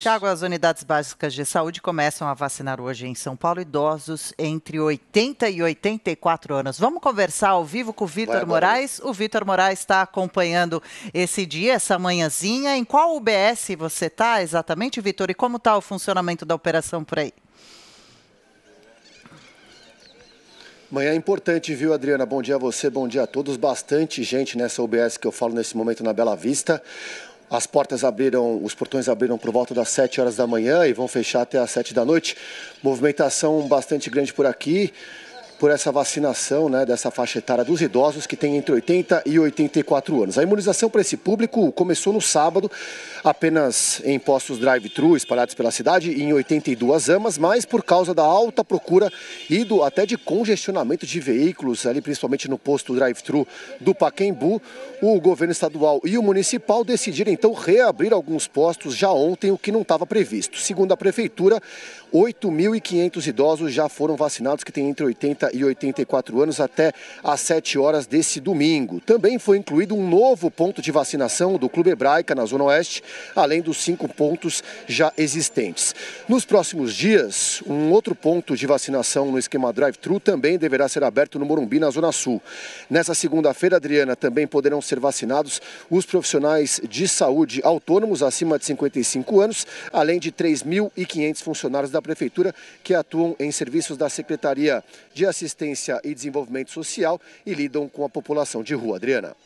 Tiago, as unidades básicas de saúde começam a vacinar hoje em São Paulo idosos entre 80 e 84 anos. Vamos conversar ao vivo com o Vitor Moraes. O Vitor Moraes está acompanhando esse dia, essa manhãzinha. Em qual UBS você está exatamente, Vitor? E como está o funcionamento da operação por aí? Manhã importante, viu, Adriana? Bom dia a você, bom dia a todos. Bastante gente nessa UBS que eu falo nesse momento na Bela Vista. As portas abriram, os portões abriram por volta das 7 horas da manhã e vão fechar até as 7 da noite. Movimentação bastante grande por aqui por essa vacinação né, dessa faixa etária dos idosos que têm entre 80 e 84 anos. A imunização para esse público começou no sábado, apenas em postos drive-thru espalhados pela cidade em 82 amas, mas por causa da alta procura e do, até de congestionamento de veículos, ali principalmente no posto drive-thru do Paquembu, o governo estadual e o municipal decidiram então reabrir alguns postos já ontem, o que não estava previsto. Segundo a prefeitura, 8.500 idosos já foram vacinados que têm entre 80 e 84 anos até às 7 horas desse domingo. Também foi incluído um novo ponto de vacinação do Clube Hebraica, na Zona Oeste, além dos cinco pontos já existentes. Nos próximos dias, um outro ponto de vacinação no esquema drive-thru também deverá ser aberto no Morumbi, na Zona Sul. Nessa segunda-feira, Adriana, também poderão ser vacinados os profissionais de saúde autônomos acima de 55 anos, além de 3.500 funcionários da Prefeitura que atuam em serviços da Secretaria de Assistência Assistência e Desenvolvimento Social e lidam com a população de rua. Adriana.